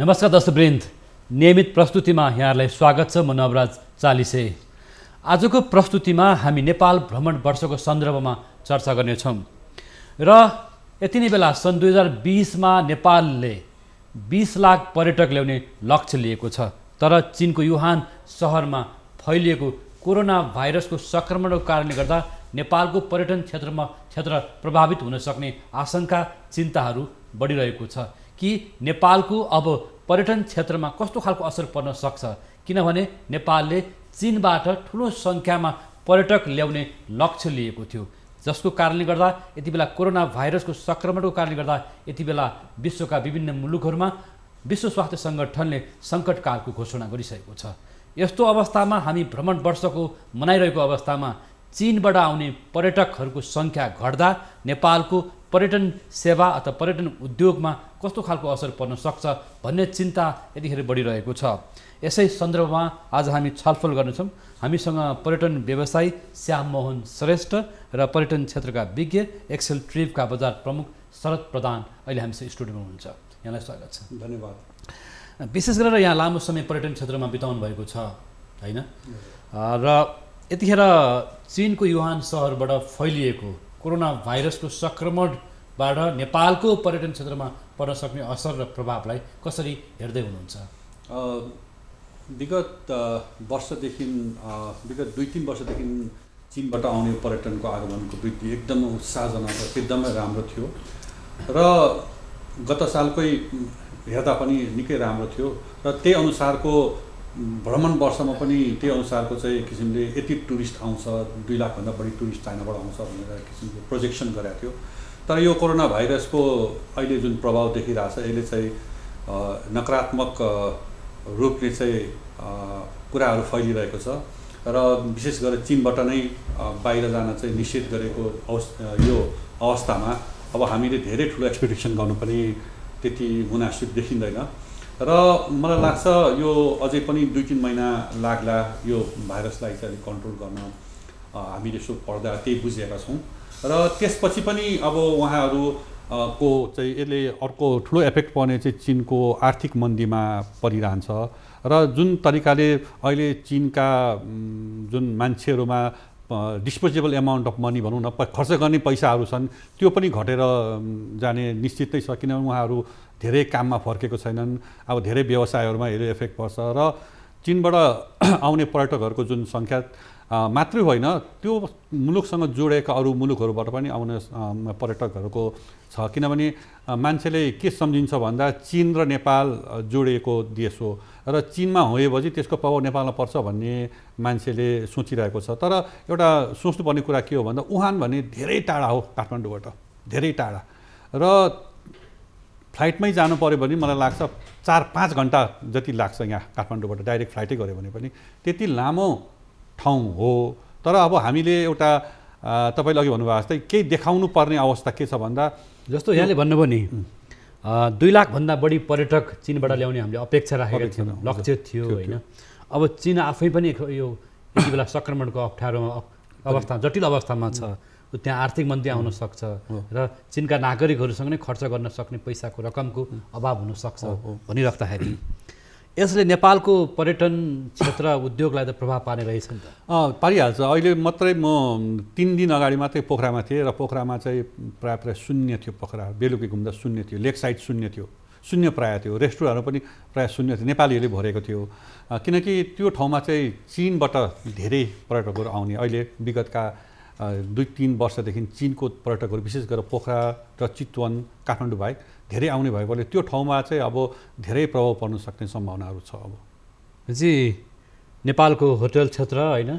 नमस्कार दर्शकवृन्द नियमित प्रस्तुतिमा यहाँहरूलाई स्वागत छ म नवराज चालिसे आजको प्रस्तुतिमा हामी नेपाल भ्रमण वर्षको सन्दर्भमा चर्चा गर्नेछौँ र यति नै बेला सन् दुई हजार बिसमा नेपालले बिस लाख पर्यटक ल्याउने लक्ष्य लिएको छ तर चिनको युहान सहरमा फैलिएको कोरोना भाइरसको सङ्क्रमणको कारणले गर्दा नेपालको पर्यटन क्षेत्रमा क्षेत्र प्रभावित हुन सक्ने आशङ्का चिन्ताहरू बढिरहेको छ कि नेपालको अब पर्यटन क्षेत्रमा कस्तो खालको असर पर्न सक्छ किनभने नेपालले चिनबाट ठुलो सङ्ख्यामा पर्यटक ल्याउने लक्ष्य लिएको थियो जसको कारणले गर्दा यति बेला कोरोना भाइरसको सङ्क्रमणको कारणले गर्दा यति बेला विश्वका विभिन्न मुलुकहरूमा विश्व स्वास्थ्य सङ्गठनले सङ्कटकालको घोषणा गरिसकेको छ यस्तो अवस्थामा हामी भ्रमण वर्षको मनाइरहेको अवस्थामा चिनबाट आउने पर्यटकहरूको सङ्ख्या घट्दा नेपालको पर्यटन सेवा अथवा पर्यटन उद्योगमा कस्तो खालको असर पर्न सक्छ भन्ने चिन्ता यतिखेर बढिरहेको छ यसै सन्दर्भमा आज हामी छलफल गर्नेछौँ हामीसँग पर्यटन व्यवसायी श्याम मोहन श्रेष्ठ र पर्यटन क्षेत्रका विज्ञ एक्सेल ट्रिपका बजार प्रमुख शरद प्रधान अहिले हामीसँग स्टुडियोमा हुनुहुन्छ यहाँलाई स्वागत छ धन्यवाद विशेष गरेर यहाँ लामो समय पर्यटन क्षेत्रमा बिताउनु भएको छ होइन र यतिखेर चिनको युहान सहरबाट फैलिएको कोरोना भाइरसको सङ्क्रमणबाट नेपालको पर्यटन क्षेत्रमा पर्न सक्ने असर र प्रभावलाई कसरी हेर्दै हुनुहुन्छ विगत वर्षदेखि विगत दुई तिन वर्षदेखि चिनबाट आउने पर्यटनको आगमनको वृद्धि एकदमै उत्साहजनक एकदमै राम्रो थियो र गत सालकै हेर्दा पनि निकै राम्रो थियो र त्यही अनुसारको भ्रमण वर्षमा पनि त्यही अनुसारको चाहिँ किसिमले यति टुरिस्ट आउँछ दुई लाखभन्दा बढी टुरिस्ट चाइनाबाट आउँछ भनेर किसिमको प्रोजेक्सन गरेको थियो तर यो कोरोना भाइरसको अहिले जुन प्रभाव देखिरहेको छ यसले चाहिँ नकारात्मक रूपले चाहिँ कुराहरू फैलिरहेको छ र विशेष गरेर चिनबाट नै बाहिर जान चाहिँ निषेध गरेको अवस् यो अवस्थामा अब हामीले धेरै ठुलो एक्सपेक्टेसन गर्नु पनि त्यति मुनासिब देखिँदैन र मलाई लाग्छ यो अझै पनि दुई तिन महिना लाग्ला यो भाइरसलाई चाहिँ कन्ट्रोल गर्न हामीले यसो पढ्दा त्यही बुझेका छौँ र त्यसपछि पनि अब उहाँहरू को चाहिँ यसले अर्को ठुलो इफेक्ट पर्ने चाहिँ चिनको आर्थिक मन्दीमा परिरहन्छ र जुन तरिकाले अहिले चिनका जुन मान्छेहरूमा डिस्पोजेबल एमाउन्ट अफ मनी भनौँ न खर्च गर्ने पैसाहरू छन् त्यो पनि घटेर जाने निश्चितै छ किनभने उहाँहरू धेरै काममा फर्केको छैनन् अब धेरै व्यवसायहरूमा हेरेर इफेक्ट पर्छ र चिनबाट आउने पर्यटकहरूको जुन सङ्ख्या मात्रै होइन त्यो मुलुकसँग जोडिएका अरू मुलुकहरूबाट पनि आउने पर्यटकहरूको छ किनभने मान्छेले के सम्झिन्छ भन्दा चिन र नेपाल जोडिएको देश हो र चिनमा होएपछि त्यसको प्रभाव नेपालमा पर्छ भन्ने मान्छेले सोचिरहेको छ तर एउटा सोच्नुपर्ने कुरा के हो भन्दा उहान भने धेरै टाढा हो काठमाडौँबाट धेरै टाढा र फ्लाइटमै जानु पऱ्यो भने मलाई लाग्छ चार पाँच घन्टा जति लाग्छ यहाँ काठमाडौँबाट डाइरेक्ट फ्लाइटै गऱ्यो भने पनि त्यति लामो ठाउँ हो तर अब हामीले एउटा तपाईँले अघि भन्नुभएको जस्तै केही देखाउनु पर्ने अवस्था के छ भन्दा जस्तो यहाँले भन्नुभयो नि दुई लाखभन्दा बढी पर्यटक चिनबाट ल्याउने हामीले अपेक्षा राखेका थियौँ लक्ष्य थियो होइन अब चिन आफै पनि यो यति बेला सङ्क्रमणको अप्ठ्यारोमा अवस्था जटिल अवस्थामा छ त्यहाँ आर्थिक मन्दी आउन सक्छ र चिनका नागरिकहरूसँग नै खर्च गर्न सक्ने पैसाको रकमको अभाव हुनसक्छ भनिराख्दाखेरि यसले नेपालको पर्यटन क्षेत्र उद्योगलाई त प्रभाव पार्ने रहेछ नि त पारिहाल्छ अहिले मात्रै म तिन दिन अगाडि मात्रै पोखरामा थिएँ र पोखरामा चाहिँ प्रायः प्रायः शून्य थियो पोखरा बेलुकी घुम्दा शून्य थियो लेक साइड शून्य थियो शून्य प्राय थियो रेस्टुरेन्टहरू पनि प्रायः शून्य थियो नेपालीहरूले भरेको थियो किनकि त्यो ठाउँमा चाहिँ चिनबाट धेरै पर्यटकहरू आउने अहिले विगतका दुई तिन वर्षदेखि चिनको पर्यटकहरू विशेष गरेर पोखरा र चितवन काठमाडौँ बाहेक धेरै आउने भएकोले त्यो ठाउँमा चाहिँ अब धेरै प्रभाव पर्न सक्ने सम्भावनाहरू छ अब जी नेपालको होटल क्षेत्र होइन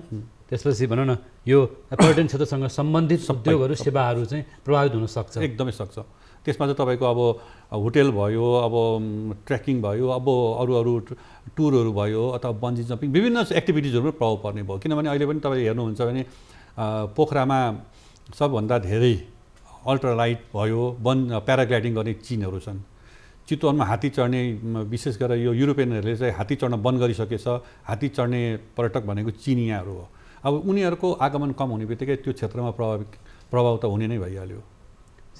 त्यसपछि भनौँ न यो पर्यटन क्षेत्रसँग सम्बन्धित उद्योगहरू सेवाहरू चाहिँ प्रभावित हुन सक्छ एकदमै सक्छ त्यसमा चाहिँ तपाईँको अब होटेल भयो अब ट्रेकिङ भयो अब अरू अरू टुरहरू भयो अथवा बन्जी जम्पिङ विभिन्न एक्टिभिटिजहरूमा प्रभाव पर्ने भयो किनभने अहिले पनि तपाईँ हेर्नुहुन्छ भने पोखरामा सबभन्दा धेरै अल्ट्रालाइट भयो वन प्याराग्लाइडिङ गर्ने चिनहरू छन् चितवनमा हात्ती चढ्ने विशेष गरेर यो युरोपियनहरूले चाहिँ हात्ती चढ्न बन्द गरिसकेछ हात्ती चढ्ने पर्यटक भनेको चिनियाँहरू हो अब उनीहरूको आगमन कम हुने बित्तिकै त्यो क्षेत्रमा प्रभावित प्रभाव त हुने नै भइहाल्यो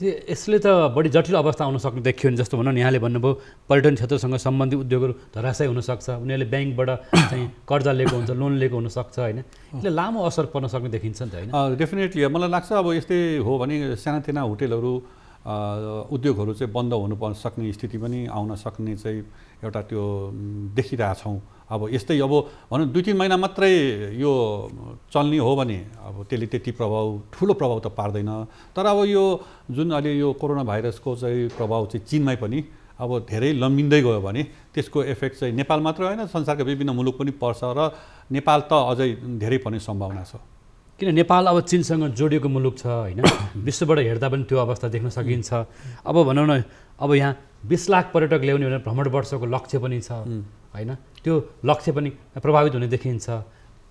यसले त बढी जटिल अवस्था आउन सक्ने देखियो नि जस्तो भनौँ न यहाँले भन्नुभयो पर्यटन क्षेत्रसँग सम्बन्धित उद्योगहरू धराशय हुनसक्छ उनीहरूले ब्याङ्कबाट चाहिँ कर्जा लिएको हुन्छ लोन लिएको हुनसक्छ होइन यसले लामो असर पर्न सक्ने देखिन्छ नि त होइन डेफिनेटली मलाई लाग्छ अब यस्तै हो भने सानातिना होटेलहरू उद्योगहरू चाहिँ बन्द हुनु सक्ने स्थिति पनि आउन सक्ने चाहिँ एउटा त्यो देखिरहेछौँ अब यस्तै अब भनौँ दुई तिन महिना मात्रै यो चल्ने हो भने अब त्यसले त्यति प्रभाव ठुलो प्रभाव त पार्दैन तर अब यो जुन अहिले यो कोरोना भाइरसको चाहिँ प्रभाव चाहिँ चिनमै पनि अब धेरै लम्बिँदै गयो भने त्यसको इफेक्ट चाहिँ नेपाल मात्र होइन संसारका विभिन्न मुलुक पनि पर्छ र नेपाल त अझै धेरै पर्ने सम्भावना छ किन नेपाल अब चिनसँग जोडिएको मुलुक छ होइन विश्वबाट हेर्दा पनि त्यो अवस्था देख्न सकिन्छ अब भनौँ न अब यहाँ बिस लाख पर्यटक ल्याउने भने भ्रमण वर्षको लक्ष्य पनि छ होइन त्यो लक्ष्य पनि प्रभावित हुने देखिन्छ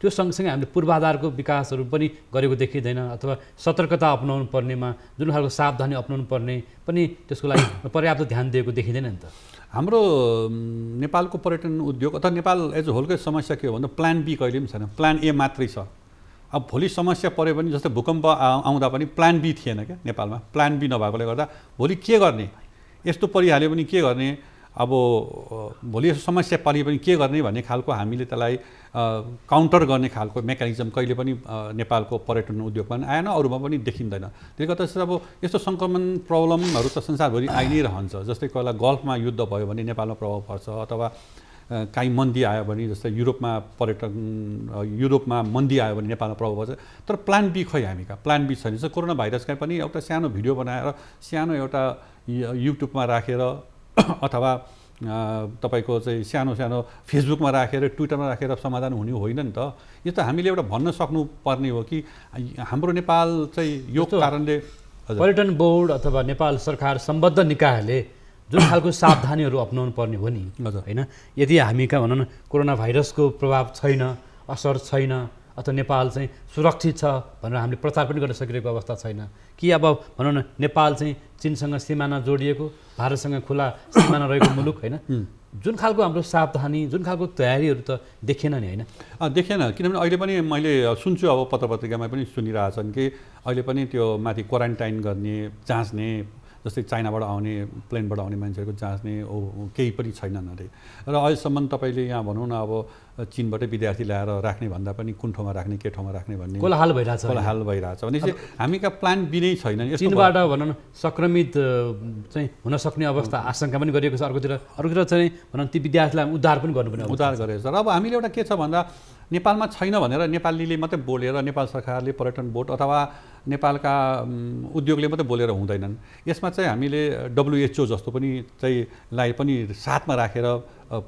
त्यो सँगसँगै हामीले पूर्वाधारको विकासहरू पनि गरेको देखिँदैन अथवा सतर्कता अप्नाउनु पर्नेमा जुन खालको सावधानी अप्नाउनु पर्ने पनि त्यसको लागि पर्याप्त ध्यान दिएको देखिँदैन नि त हाम्रो नेपालको पर्यटन उद्योग अथवा नेपाल एज होलकै समस्या के हो भन्दा प्लान बी कहिले पनि छैन प्लान ए मात्रै छ अब भोलि समस्या पऱ्यो भने जस्तै भूकम्प आउँदा पनि प्लान बी थिएन क्या नेपालमा प्लान बी नभएकोले गर्दा भोलि के गर्ने यस्तो परिहाल्यो भने के गर्ने अब भोलि यसो समस्या पऱ्यो भने के गर्ने भन्ने खालको हामीले त्यसलाई काउन्टर गर्ने खालको मेकानिजम कहिले पनि नेपालको पर्यटन उद्योगमा आएन अरूमा पनि देखिँदैन त्यसले गर्दा जस्तै अब यस्तो सङ्क्रमण प्रब्लमहरू त संसारभरि आइ नै रहन्छ जस्तै कोही बेला गल्फमा युद्ध भयो भने नेपालमा प्रभाव पर्छ अथवा काहीँ मन्दी आयो भने जस्तै युरोपमा पर्यटन युरोपमा मन्दी आयो भने नेपालमा प्रभाव पर्छ तर प्लान बी खै हामीका प्लान बी छैन जस्तो कोरोना भाइरसका पनि एउटा सानो भिडियो बनाएर सानो एउटा युट्युबमा राखेर अथवा तपाईँको चाहिँ सानो सानो फेसबुकमा राखेर ट्विटरमा राखेर समाधान हुने होइन नि त यो त हामीले एउटा भन्न सक्नुपर्ने हो कि हाम्रो नेपाल चाहिँ यो कारणले पर्यटन बोर्ड अथवा नेपाल सरकार सम्बद्ध निकायले जुन खालको सावधानीहरू अप्नाउनु पर्ने हो नि होइन यदि हामी कहाँ भनौँ न कोरोना भाइरसको प्रभाव छैन असर छैन अथवा नेपाल चाहिँ सुरक्षित छ भनेर हामीले प्रचार पनि गर्न सकिरहेको अवस्था छैन कि अब भनौँ न नेपाल चाहिँ चिनसँग सिमाना जोडिएको भारतसँग खुला सिमाना रहेको मुलुक होइन जुन खालको हाम्रो सावधानी जुन खालको तयारीहरू त देखेन नि होइन देखेन किनभने अहिले पनि मैले सुन्छु अब पत्र पत्रिकामा पनि सुनिरहेछन् कि अहिले पनि त्यो माथि क्वारेन्टाइन गर्ने जाँच्ने जस्तै चाइनाबाट आउने प्लेनबाट आउने मान्छेहरूको जाँच्ने ओ केही पनि छैनन् अरे र अहिलेसम्म तपाईँले यहाँ भनौँ न अब चिनबाटै विद्यार्थी ल्याएर राख्ने भन्दा पनि कुन ठाउँमा राख्ने के ठाउँमा राख्ने भन्ने कोलाहाल भइरहेछ कोलाहाल भइरहेछ भनेपछि हामी कहाँ प्लान बिनै छैन चिनबाट भनौँ न सङ्क्रमित चाहिँ हुन सक्ने अवस्था आशंका पनि गरिएको छ अर्कोतिर अर्कोतिर चाहिँ भनौँ ती विद्यार्थीलाई उद्धार पनि गर्नुपर्ने उद्धार गरेको छ र अब हामीले एउटा के छ भन्दा नेपालमा छैन भनेर नेपालीले मात्रै बोलेर नेपाल सरकारले पर्यटन बोर्ड अथवा नेपालका उद्योगले मात्रै बोलेर हुँदैनन् यसमा चाहिँ हामीले डब्लुएचओ जस्तो पनि चाहिँ लाई पनि साथमा राखेर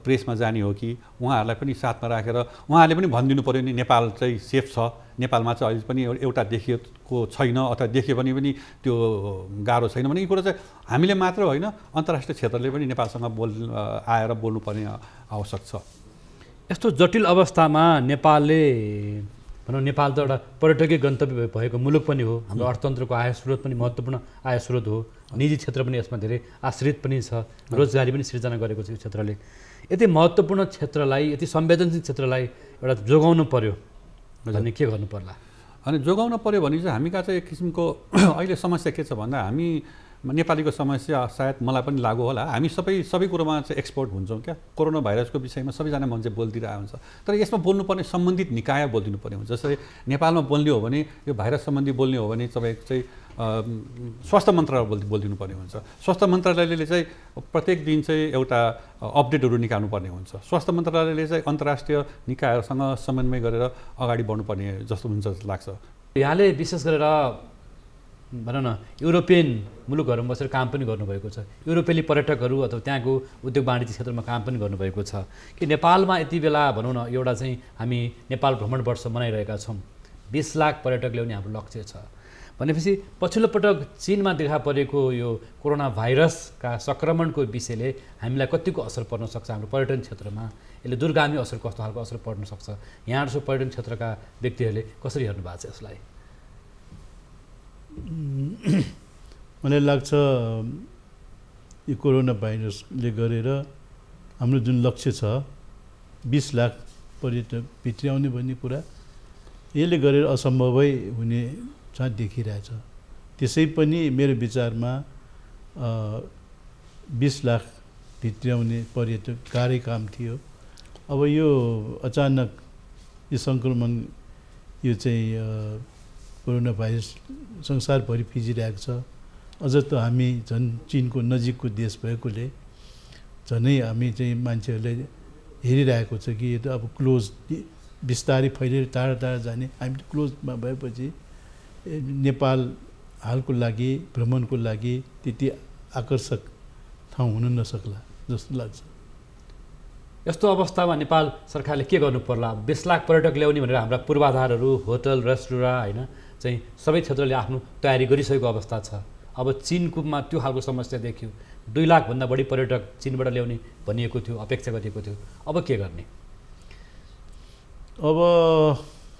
प्रेसमा जाने हो कि उहाँहरूलाई पनि साथमा राखेर उहाँहरूले पनि भनिदिनु पऱ्यो नि नेपाल चाहिँ सेफ छ नेपालमा चाहिँ अहिले पनि एउटा देखिएको छैन अथवा देख्यो भने पनि त्यो गाह्रो छैन भने यो कुरो चाहिँ हामीले मात्र होइन अन्तर्राष्ट्रिय क्षेत्रले पनि नेपालसँग बोल आएर बोल्नुपर्ने आवश्यक छ यस्तो जटिल अवस्थामा नेपालले भनौँ नेपाल त एउटा पर्यटकीय गन्तव्य भएको मुलुक पनि हो हाम्रो अर्थतन्त्रको आय स्रोत पनि महत्त्वपूर्ण आय स्रोत हो निजी क्षेत्र पनि यसमा धेरै आश्रित पनि छ रोजगारी पनि सिर्जना गरेको छ यो क्षेत्रले यति महत्त्वपूर्ण क्षेत्रलाई यति संवेदनशील क्षेत्रलाई एउटा जोगाउनु पर्यो भने के गर्नु पर्ला अनि जोगाउनु पऱ्यो भने चाहिँ हामी कहाँ चाहिँ एक किसिमको अहिले समस्या के छ भन्दा हामी नेपालीको समस्या सायद मलाई पनि लागु होला हामी सबै सबै कुरोमा चाहिँ एक्सपर्ट हुन्छौँ क्या कोरोना भाइरसको विषयमा सबैजना मान्छे बोलिदिरहेको हुन्छ तर यसमा बोल्नुपर्ने सम्बन्धित निकाय बोलिदिनु पर्ने हुन्छ जस्तै नेपालमा बोल्ने हो भने यो भाइरस सम्बन्धी बोल्ने हो भने तपाईँको चाहिँ स्वास्थ्य मन्त्रालय बोल बोलिदिनु पर्ने हुन्छ स्वास्थ्य मन्त्रालयले चाहिँ प्रत्येक दिन चाहिँ एउटा अपडेटहरू पर्ने हुन्छ स्वास्थ्य मन्त्रालयले चाहिँ अन्तर्राष्ट्रिय निकायहरूसँग समन्वय गरेर अगाडि बढ्नुपर्ने जस्तो हुन्छ जस्तो लाग्छ यहाँले विशेष गरेर भनौँ न युरोपियन मुलुकहरूमा बसेर काम पनि गर्नुभएको छ युरोपियली पर्यटकहरू अथवा त्यहाँको उद्योग वाणिज्य क्षेत्रमा काम पनि गर्नुभएको छ कि नेपालमा यति बेला भनौँ न एउटा चाहिँ हामी नेपाल भ्रमण वर्ष मनाइरहेका छौँ बिस लाख पर्यटक ल्याउने हाम्रो लक्ष्य छ भनेपछि पछिल्लो पटक चिनमा देखा परेको यो कोरोना भाइरसका सङ्क्रमणको विषयले हामीलाई कतिको असर पर्न सक्छ हाम्रो पर्यटन क्षेत्रमा यसले दुर्गामी असर कस्तो खालको असर पर्न सक्छ यहाँहरू पर्यटन क्षेत्रका व्यक्तिहरूले कसरी हेर्नु भएको छ यसलाई मलाई लाग्छ यो कोरोना भाइरसले गरेर हाम्रो जुन लक्ष्य छ बिस लाख पर्यटक भित्री भन्ने कुरा यसले गरेर असम्भवै हुने चाहिँ देखिरहेछ त्यसै पनि मेरो विचारमा बिस लाख भित्र्याउने पर्यटक गाह्रै काम थियो अब यो अचानक यो सङ्क्रमण यो चाहिँ कोरोना भाइरस संसारभरि फिजिरहेको छ अझ त हामी झन् चिनको नजिकको देश भएकोले झनै हामी चाहिँ मान्छेहरूले हेरिरहेको छ कि यो त अब क्लोज बिस्तारै फैलिएर टाढा टाढा जाने हामी क्लोजमा भएपछि नेपाल हालको लागि भ्रमणको लागि त्यति आकर्षक ठाउँ हुन नसक्ला जस्तो लाग्छ यस्तो अवस्थामा नेपाल सरकारले के गर्नु पर्ला बिस लाख पर्यटक ल्याउने भनेर हाम्रा पूर्वाधारहरू होटल रेस्टुरा होइन चाहिँ सबै क्षेत्रले आफ्नो तयारी गरिसकेको अवस्था छ अब चिनकोमा त्यो खालको समस्या देखियो दुई लाखभन्दा बढी पर्यटक चिनबाट ल्याउने भनिएको थियो अपेक्षा गरिएको थियो अब के गर्ने अब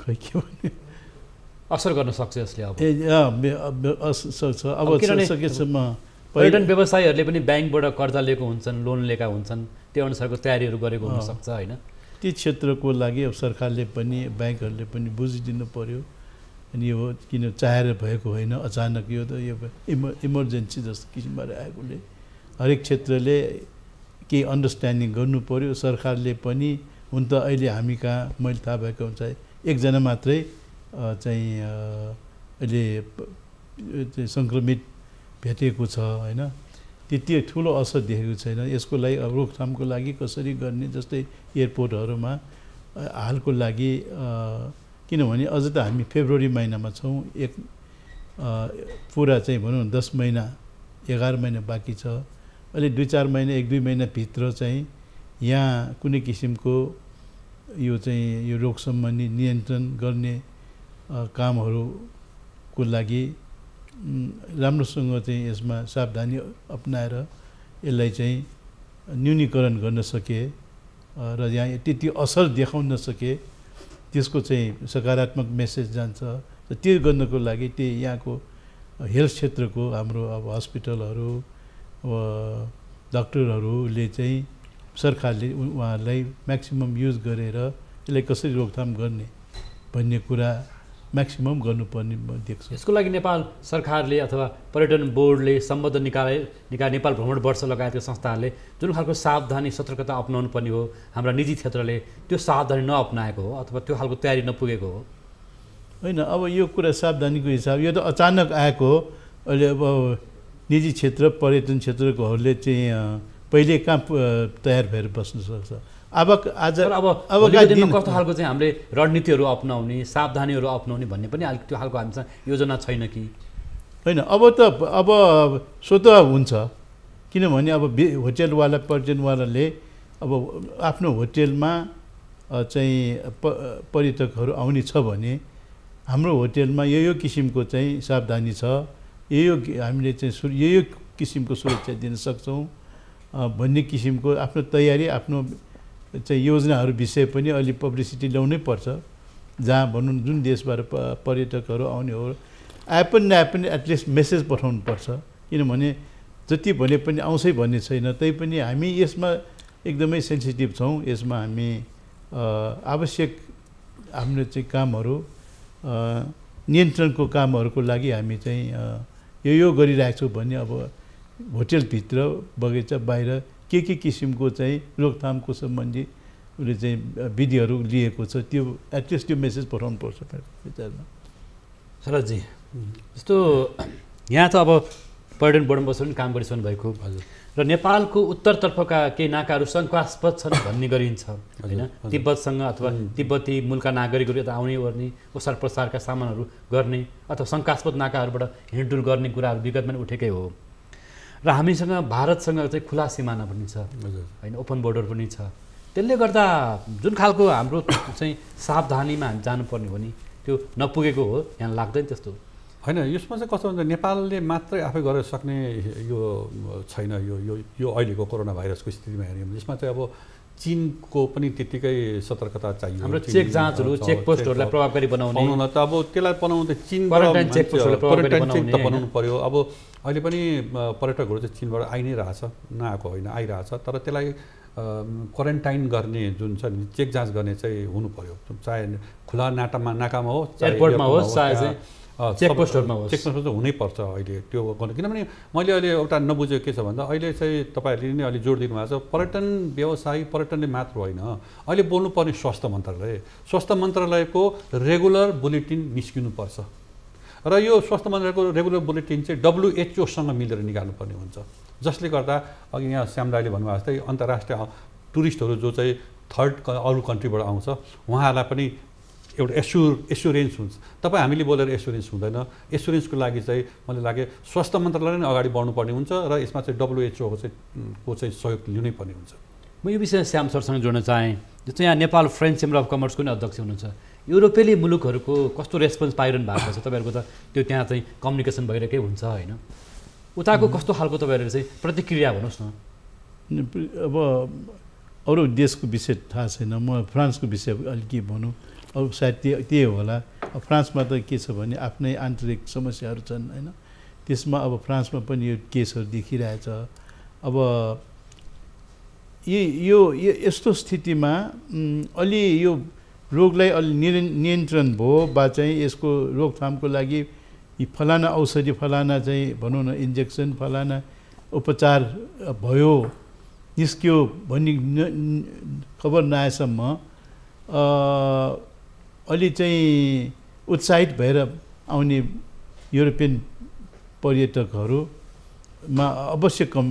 खै के भने असर गर्न सक्छ यसले अब सक्छ अब सकेसम्म पर्यटन व्यवसायीहरूले पनि ब्याङ्कबाट कर्जा लिएको हुन्छन् लोन लिएका हुन्छन् त्यो अनुसारको तयारीहरू गरेको हुनसक्छ होइन ती क्षेत्रको लागि अब सरकारले पनि ब्याङ्कहरूले पनि बुझिदिनु पऱ्यो अनि यो किन चाहेर भएको होइन अचानक यो त यो इम इमर्जेन्सी जस्तो किसिमबाट आएकोले हरेक क्षेत्रले केही अन्डरस्ट्यान्डिङ गर्नु पऱ्यो सरकारले पनि हुन त अहिले हामी कहाँ मैले थाहा भएको हुन्छ एकजना मात्रै चाहिँ अहिले सङ्क्रमित भेटेको छ होइन त्यति ठुलो असर देखेको छैन यसको लागि रोकथामको लागि कसरी गर्ने जस्तै एयरपोर्टहरूमा हालको लागि किनभने अझ त हामी फेब्रुअरी महिनामा छौँ एक पुरा चाहिँ भनौँ दस महिना एघार महिना बाँकी छ अहिले दुई चार महिना एक दुई महिनाभित्र चाहिँ यहाँ कुनै किसिमको यो चाहिँ यो रोग सम्बन्धी नियन्त्रण गर्ने कामहरूको लागि राम्रोसँग चाहिँ यसमा सावधानी अप्नाएर यसलाई चाहिँ न्यूनीकरण गर्न सके र यहाँ त्यति असर देखाउन सके त्यसको चाहिँ सकारात्मक मेसेज जान्छ र त्यो गर्नको लागि त्यही यहाँको हेल्थ क्षेत्रको हाम्रो अब हस्पिटलहरू डक्टरहरूले चाहिँ सरकारले उहाँहरूलाई म्याक्सिमम् युज गरेर यसलाई कसरी रोकथाम गर्ने भन्ने कुरा म्याक्सिमम् गर्नुपर्ने म देख्छु यसको लागि नेपाल सरकारले अथवा पर्यटन बोर्डले सम्बद्ध निकाले निकाय नेपाल भ्रमण वर्ष लगायतका संस्थाहरूले जुन खालको सावधानी सतर्कता अप्नाउनु पर्ने हो हाम्रा निजी क्षेत्रले त्यो सावधानी नअपनाएको हो अथवा त्यो खालको तयारी नपुगेको हो होइन अब यो कुरा सावधानीको हिसाब यो त अचानक आएको हो अहिले अब निजी क्षेत्र पर्यटन क्षेत्रकोहरूले चाहिँ पहिले कहाँ तयार भएर बस्नु सक्छ अब आज अब अब दिनमा कस्तो खालको चाहिँ हामीले रणनीतिहरू अप्नाउने सावधानीहरू अप्नाउने भन्ने पनि अलिक त्यो खालको हामीसँग योजना छैन कि होइन अब त अब स्वत हुन्छ किनभने अब होटेलवाला पर्यटनवालाले अब आफ्नो होटेलमा चाहिँ प पर्यटकहरू आउने छ भने हाम्रो होटेलमा यो यो किसिमको चाहिँ सावधानी छ यो यो हामीले चाहिँ सु यो यो किसिमको सुरक्षा दिन सक्छौँ भन्ने किसिमको आफ्नो तयारी आफ्नो चाहिँ योजनाहरू विषय पनि अलि पब्लिसिटी ल्याउनै पर्छ जहाँ भनौँ जुन देशबाट प पर्यटकहरू आउने हो आए पनि नआए पनि एटलिस्ट मेसेज पठाउनुपर्छ किनभने जति भने पनि आउँछै भन्ने छैन तै पनि हामी यसमा एकदमै सेन्सिटिभ छौँ यसमा हामी आवश्यक हाम्रो चाहिँ कामहरू नियन्त्रणको कामहरूको लागि हामी चाहिँ यो यो गरिरहेको छौँ भने अब होटेलभित्र बगैँचा बाहिर के के किसिमको चाहिँ रोकथामको सम्बन्धी उसले चाहिँ विधिहरू लिएको छ त्यो एटलिस्ट त्यो मेसेज पठाउनुपर्छ पर्छ विचारमा शरदजी जस्तो यहाँ त अब पर्यटन बोर्डमा बसेर पनि काम गरिसक्नु भएको हजुर र नेपालको उत्तरतर्फका केही नाकाहरू शङ्कास्पद छन् भन्ने गरिन्छ होइन तिब्बतसँग अथवा तिब्बती मूलका नागरिकहरू यता आउने ओर्ने ओसार प्रसारका सामानहरू गर्ने अथवा शङ्कास्पद नाकाहरूबाट हिँडडुल गर्ने कुराहरू विगतमा उठेकै हो र हामीसँग भारतसँग चाहिँ खुला सिमाना पनि छ होइन ओपन बोर्डर पनि छ त्यसले गर्दा जुन खालको हाम्रो चाहिँ सावधानीमा हामी जानुपर्ने हो नि त्यो नपुगेको हो यहाँ लाग्दैन त्यस्तो होइन यसमा चाहिँ कस्तो भन्दा नेपालले मात्रै आफै गरेर सक्ने यो छैन यो यो यो अहिलेको कोरोना भाइरसको स्थितिमा हेऱ्यौँ यसमा चाहिँ अब चिनको पनि त्यत्तिकै सतर्कता चाहियो हाम्रो चेक जाँचहरू पोस्टहरूलाई प्रभावकारी बनाउने त अब त्यसलाई त चिन पर्यटन त बनाउनु पऱ्यो अब अहिले पनि पर्यटकहरू चाहिँ चिनबाट आइ नै रहेछ नआएको होइन आइरहेछ तर त्यसलाई क्वारेन्टाइन गर्ने जुन छ नि चेक जाँच गर्ने चाहिँ हुनु पऱ्यो चाहे खुला नाटामा नाकामा होस् एयरपोर्टमा होस् चाहे चेकपोस्टहरूमा चेकपोस्टमा चाहिँ हुनैपर्छ अहिले त्यो गर्नु किनभने मैले अहिले एउटा नबुझेको के छ भन्दा अहिले चाहिँ तपाईँहरूले नै अलिक जोड दिनुभएको छ पर्यटन व्यवसाय पर्यटनले मात्र होइन अहिले बोल्नुपर्ने स्वास्थ्य मन्त्रालय स्वास्थ्य मन्त्रालयको रेगुलर बुलेटिन निस्किनुपर्छ र यो स्वास्थ्य मन्त्रालयको रेगुलर बुलेटिन चाहिँ डब्लुएचओसँग मिलेर निकाल्नुपर्ने हुन्छ जसले गर्दा अघि यहाँ श्यामदाले भन्नुभएको जस्तै अन्तर्राष्ट्रिय टुरिस्टहरू जो चाहिँ थर्ड अरू कन्ट्रीबाट आउँछ उहाँहरूलाई पनि एउटा एस्युर एस्युरेन्स हुन्छ तपाईँ हामीले बोलेर एस्योरेन्स हुँदैन एस्युरेन्सको लागि चाहिँ मलाई लाग्यो स्वास्थ्य मन्त्रालय नै अगाडि बढ्नुपर्ने हुन्छ र यसमा चाहिँ डब्लुएचओको चाहिँ को चाहिँ सहयोग लिनै पर्ने हुन्छ म यो विषय श्याम सरसँग जोड्न चाहेँ जस्तो यहाँ नेपाल फ्रेन्च चेम्बर अफ कमर्सको नै अध्यक्ष हुनुहुन्छ युरोपेली मुलुकहरूको कस्तो रेस्पोन्स पाइरहनु भएको छ तपाईँहरूको त त्यो त्यहाँ चाहिँ कम्युनिकेसन भइरहेकै हुन्छ होइन उताको कस्तो खालको तपाईँहरू चाहिँ प्रतिक्रिया भन्नुहोस् न अब अरू देशको विषय थाहा छैन म फ्रान्सको विषय अलिक के भनौँ अरू सायद त्यो त्यही होला अब फ्रान्समा त के छ भने आफ्नै आन्तरिक समस्याहरू छन् होइन त्यसमा अब फ्रान्समा पनि यो केसहरू देखिरहेछ अब यी यो यस्तो स्थितिमा अलि यो रोगलाई अलि नियन्त्रण भयो वा चाहिँ यसको रोकथामको लागि यी फलाना औषधि फलाना चाहिँ भनौँ न इन्जेक्सन फलाना उपचार भयो निस्क्यो भन्ने खबर नआएसम्म अलि चाहिँ उत्साहित भएर आउने युरोपियन पर्यटकहरूमा अवश्य कम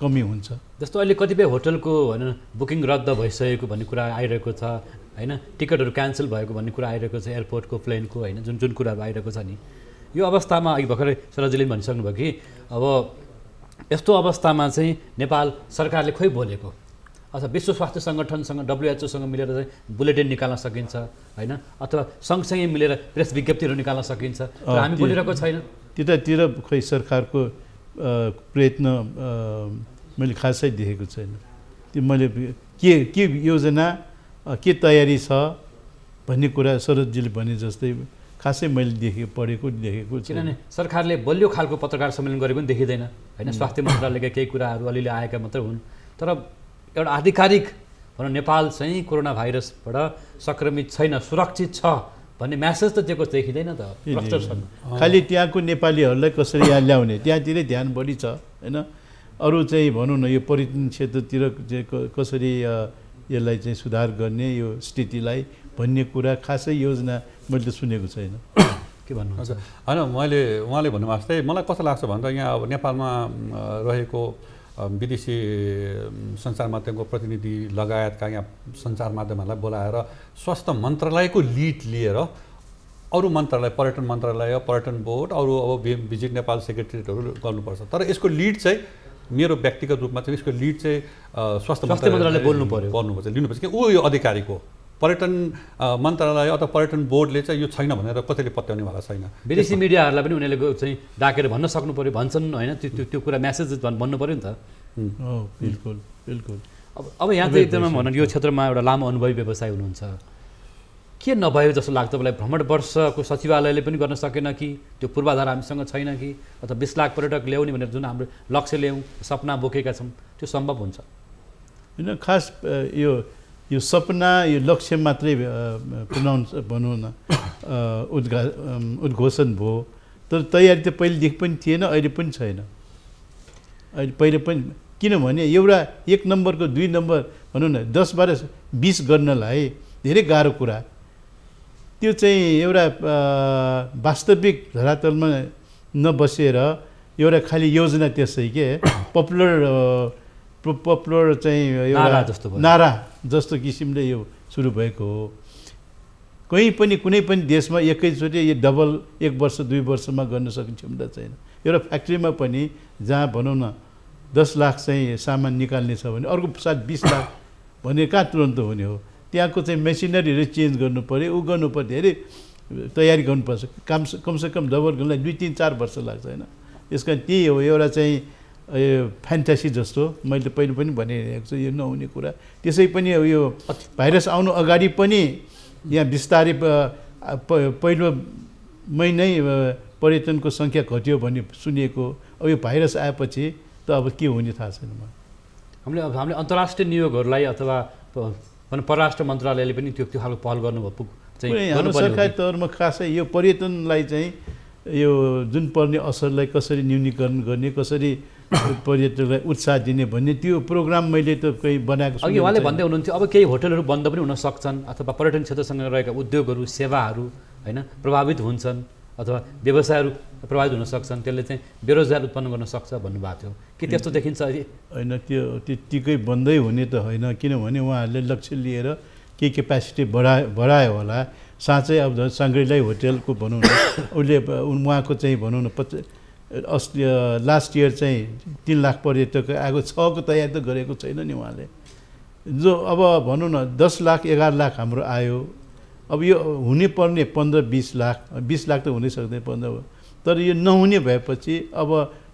कमी हुन्छ जस्तो अहिले कतिपय होटलको होइन बुकिङ रद्द भइसकेको भन्ने कुरा आइरहेको छ होइन टिकटहरू क्यान्सल भएको भन्ने कुरा आइरहेको छ एयरपोर्टको प्लेनको होइन जुन जुन कुराहरू आइरहेको छ नि यो अवस्थामा अघि भर्खरै सरजीले भनिसक्नुभयो कि अब यस्तो अवस्थामा चाहिँ नेपाल सरकारले खोइ बोलेको अथवा विश्व स्वास्थ्य सङ्गठनसँग डब्लुएचओसँग मिलेर चाहिँ बुलेटिन निकाल्न सकिन्छ होइन अथवा सँगसँगै मिलेर प्रेस विज्ञप्तिहरू निकाल्न सकिन्छ हामी बोलिरहेको छैन त्यतातिर खोइ सरकारको प्रयत्न मैले खासै देखेको छैन त्यो मैले के के योजना के तयारी छ भन्ने कुरा शरदजीले भने जस्तै खासै मैले देखेँ पढेको देखेको छु किनभने सरकारले बलियो खालको पत्रकार सम्मेलन गरेको पनि देखिँदैन होइन स्वास्थ्य मन्त्रालयका केही कुराहरू अलिअलि आएका मात्रै हुन् तर एउटा आधिकारिक भनौँ नेपाल चाहिँ कोरोना भाइरसबाट सङ्क्रमित छैन सुरक्षित छ भन्ने म्यासेज त दिएको देखिँदैन त खालि त्यहाँको नेपालीहरूलाई कसरी यहाँ ल्याउने त्यहाँतिरै ध्यान बढी छ होइन अरू चाहिँ भनौँ न यो पर्यटन क्षेत्रतिर कसरी यसलाई चाहिँ सुधार गर्ने यो स्थितिलाई भन्ने कुरा खासै योजना मैले सुनेको छैन के भन्नु हजुर होइन मैले उहाँले भन्नुभएको जस्तै मलाई कस्तो लाग्छ भन्दा यहाँ अब नेपालमा रहेको विदेशी सञ्चार माध्यमको प्रतिनिधि लगायतका यहाँ सञ्चार माध्यमहरूलाई बोलाएर स्वास्थ्य मन्त्रालयको लिड लिएर अरू मन्त्रालय पर्यटन मन्त्रालय पर्यटन बोर्ड अरू अब भिजिट नेपाल सेक्रेटरीहरू गर्नुपर्छ तर यसको लिड चाहिँ मेरो व्यक्तिगत रूपमा चाहिँ यसको लिड चाहिँ स्वास्थ्य मन्त्रालय बोल्नु पऱ्यो गर्नुपर्छ लिनुपर्छ कि ऊ यो अधिकारीको पर्यटन मन्त्रालय अथवा पर्यटन बोर्डले चाहिँ यो छैन भनेर कसैले पत्याउनेवाला छैन विदेशी मिडियाहरूलाई पनि उनीहरूले चाहिँ डाकेर भन्न सक्नु पऱ्यो भन्छन् होइन त्यो त्यो कुरा म्यासेज भन्नु पऱ्यो नि त बिल्कुल बिल्कुल अब अब यहाँ चाहिँ एकदमै भनौँ यो क्षेत्रमा एउटा लामो अनुभवी व्यवसाय हुनुहुन्छ के नभयो जस्तो लाग्छ तपाईँलाई भ्रमण वर्षको सचिवालयले पनि गर्न सकेन कि त्यो पूर्वाधार हामीसँग छैन कि अथवा बिस लाख पर्यटक ल्याउने भनेर जुन हाम्रो लक्ष्य ल्याउँ सपना बोकेका छौँ त्यो सम्भव हुन्छ होइन खास यो यो सपना यो लक्ष्य मात्रै प्रनाउन्स भनौँ न उद्घा उद्घोषण भयो तर तयारी त पहिलेदेखि पनि थिएन अहिले पनि छैन अहिले पहिले पनि किनभने एउटा एक नम्बरको दुई नम्बर भनौँ न दस बाह्र बिस गर्नलाई धेरै गाह्रो कुरा त्यो चाहिँ एउटा वास्तविक धरातलमा नबसेर एउटा खालि योजना त्यसै के पपुलर पपुलर चाहिँ नारा जस्तो नारा जस्तो किसिमले यो सुरु भएको हो कहीँ पनि कुनै पनि देशमा एकैचोटि यो डबल एक वर्ष दुई वर्षमा गर्न सक्ने क्षमता छैन एउटा फ्याक्ट्रीमा पनि जहाँ भनौँ न दस लाख चाहिँ सामान निकाल्ने छ भने अर्को साथ बिस लाख भने कहाँ तुरन्त हुने हो त्यहाँको चाहिँ मेसिनरीहरू चेन्ज गर्नु पऱ्यो ऊ गर्नु पऱ्यो धेरै तयारी गर्नुपर्छ काम कमसेकम डबल गर्नुलाई दुई तिन चार वर्ष लाग्छ होइन त्यस कारण त्यही हो एउटा चाहिँ यो फ्यान्टासी जस्तो मैले पहिले पनि भनिरहेको छु यो नहुने कुरा त्यसै पनि यो भाइरस आउनु अगाडि पनि यहाँ बिस्तारै पहिलोमै नै पर्यटनको सङ्ख्या घट्यो भन्ने सुनिएको अब यो भाइरस आएपछि त अब के हुने थाहा छैन म हामीले हामीले अन्तर्राष्ट्रिय नियोगहरूलाई अथवा परराष्ट्र मन्त्रालयले पनि त्यो त्यो खालको पहल गर्नुभयो हाम्रो सरकारी तौरमा खासै यो पर्यटनलाई चाहिँ यो जुन पर्ने असरलाई कसरी न्यूनीकरण गर्ने कसरी पर्यटकलाई उत्साह दिने भन्ने त्यो प्रोग्राम मैले त कोही बनाएको छु अघि उहाँले भन्दै हुनुहुन्थ्यो अब केही होटलहरू बन्द पनि हुन सक्छन् अथवा पर्यटन क्षेत्रसँग रहेका उद्योगहरू सेवाहरू होइन प्रभावित हुन्छन् अथवा व्यवसायहरू प्रभावित हुन सक्छन् त्यसले चाहिँ बेरोजगार उत्पन्न गर्न सक्छ भन्नुभएको थियो के त्यस्तो देखिन्छ अहिले होइन त्यो त्यत्तिकै बन्दै हुने त होइन किनभने उहाँहरूले लक्ष्य लिएर के क्यापेसिटी बढायो बढायो होला साँच्चै अब झन् साङ्ग्रेलाई होटेलको भनौँ न उसले उहाँको चाहिँ भनौँ न पच अस् लास्ट इयर चाहिँ तिन लाख पर्यटक आएको छको तयारी त गरेको छैन नि उहाँले जो अब भनौँ न दस लाख एघार लाख हाम्रो आयो अब यो हुने पर्ने पन्ध्र बिस लाख बिस लाख त हुनै सक्दैन पन्ध्र तर यो नहुने भएपछि अब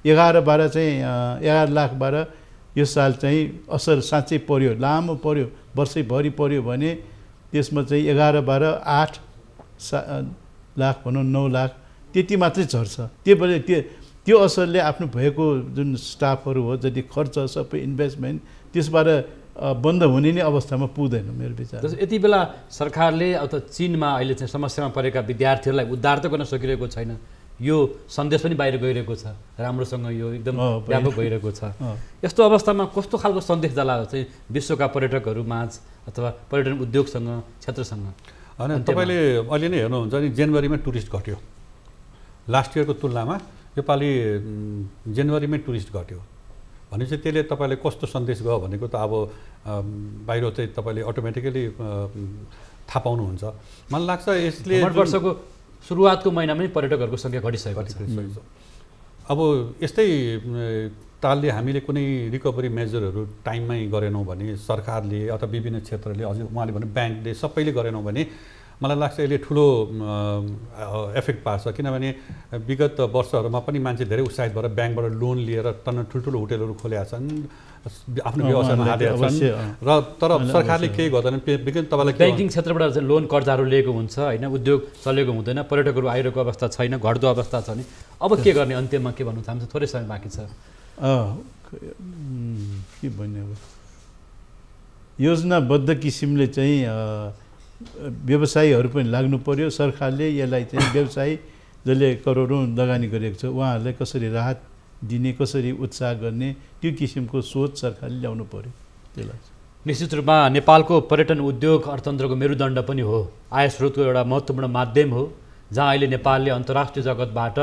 एघार बाह्र चाहिँ एघार लाख बाह्र यो साल चाहिँ असर साँच्चै पर्यो लामो पर्यो वर्षैभरि पर्यो भने त्यसमा चाहिँ एघार बाह्र आठ सा लाख भनौँ नौ लाख त्यति मात्रै झर्छ त्यही भएर त्यो त्यो असरले आफ्नो भएको जुन स्टाफहरू हो जति खर्च सबै इन्भेस्टमेन्ट त्यसबाट बन्द हुने नै अवस्थामा पुग्दैन मेरो विचार जस्तो यति बेला सरकारले अब त चिनमा अहिले चाहिँ समस्यामा परेका विद्यार्थीहरूलाई उद्धार त गर्न सकिरहेको छैन यो सन्देश पनि बाहिर गइरहेको छ राम्रोसँग यो एकदम व्यापक भइरहेको छ यस्तो अवस्थामा कस्तो खालको सन्देश जला चाहिँ विश्वका पर्यटकहरू माझ अथवा पर्यटन उद्योगसँग क्षेत्रसँग होइन तपाईँले अहिले नै हेर्नुहुन्छ नि जनवरीमा टुरिस्ट घट्यो लास्ट इयरको तुलनामा योपालि जनवरीमै टुरिस्ट घट्यो भनेपछि त्यसले तपाईँले कस्तो सन्देश गयो भनेको त अब बाहिर चाहिँ तपाईँले अटोमेटिकली थाहा पाउनुहुन्छ मलाई लाग्छ यसले वर्षको सुरुवातको महिनामै पर्यटकहरूको सङ्ख्या घटिसकेको छ अब यस्तै तालले हामीले कुनै रिकभरी मेजरहरू टाइममै गरेनौँ भने सरकारले अथवा विभिन्न क्षेत्रले अझै उहाँले भने ब्याङ्कले सबैले गरेनौँ भने मलाई लाग्छ यसले ठुलो इफेक्ट पार्छ किनभने विगत वर्षहरूमा पनि मान्छे धेरै उत्साहित भएर ब्याङ्कबाट लोन लिएर तन्न ठुल्ठुलो होटेलहरू खोलेका छन् आफ्नो व्यवसायमा हालेका छन् र तर सरकारले केही गर्दैन विगत तपाईँलाई ब्याङ्किङ क्षेत्रबाट लोन कर्जाहरू लिएको हुन्छ होइन उद्योग चलेको हुँदैन पर्यटकहरू आइरहेको अवस्था छैन घट्दो अवस्था छ भने अब के गर्ने अन्त्यमा के भन्नु चाहन्छ थोरै समय बाँकी छ के भन्ने अब योजनाबद्ध किसिमले चाहिँ व्यवसायीहरू पनि लाग्नु पर्यो सरकारले यसलाई चाहिँ व्यवसाय जसले करोडौँ लगानी गरेको छ उहाँहरूलाई कसरी राहत दिने कसरी उत्साह गर्ने त्यो किसिमको सोच सरकारले ल्याउनु पर्यो त्यसलाई निश्चित रूपमा नेपालको पर्यटन उद्योग अर्थतन्त्रको मेरुदण्ड पनि हो आय स्रोतको एउटा महत्त्वपूर्ण माध्यम हो जहाँ अहिले नेपालले अन्तर्राष्ट्रिय जगतबाट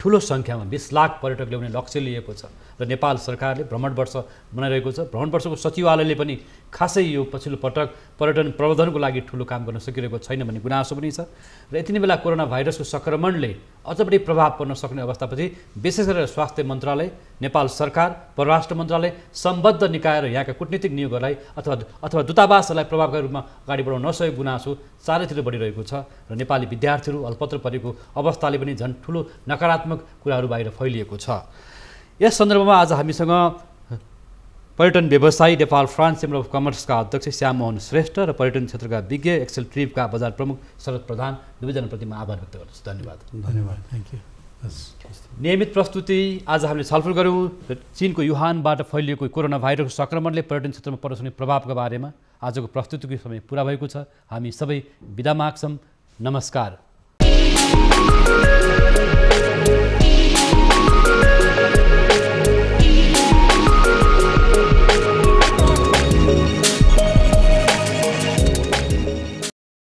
ठुलो सङ्ख्यामा बिस लाख पर्यटक ल्याउने लक्ष्य लिएको छ र नेपाल सरकारले भ्रमण वर्ष मनाइरहेको छ भ्रमण वर्षको सचिवालयले पनि खासै यो पछिल्लो पटक पर्यटन प्रबन्धनको लागि ठुलो काम गर्न सकिरहेको छैन भन्ने गुनासो पनि छ र यति नै बेला कोरोना भाइरसको सङ्क्रमणले अझ बढी प्रभाव पर्न सक्ने अवस्थापछि विशेष गरेर स्वास्थ्य मन्त्रालय नेपाल सरकार परराष्ट्र मन्त्रालय सम्बद्ध निकाय र यहाँका कुटनीतिक नियोगहरूलाई अथवा अथवा दूतावासहरूलाई प्रभावकारी रूपमा अगाडि बढाउन नसकेको गुनासो चारैतिर बढिरहेको छ र नेपाली विद्यार्थीहरू अल्पत्र परेको अवस्थाले पनि झन् ठुलो नकारात्मक कुराहरू बाहिर फैलिएको छ यस सन्दर्भमा आज हामीसँग पर्यटन व्यवसायी नेपाल फ्रान्स चेम्बर अफ कमर्सका अध्यक्ष श्याममोहन श्रेष्ठ र पर्यटन क्षेत्रका विज्ञ एक्सेल ट्रिपका बजार प्रमुख शरद प्रधान दुवैजनाप्रति म आभार व्यक्त गर्छु धन्यवाद धन्यवाद थ्याङ्क यू नियमित प्रस्तुति आज हामीले छलफल गऱ्यौँ र चिनको युहानबाट फैलिएको कोरोना भाइरस सङ्क्रमणले पर्यटन क्षेत्रमा पर्ने प्रभावका बारेमा आजको प्रस्तुतिको समय पुरा भएको छ हामी सबै बिदा माग्छौँ नमस्कार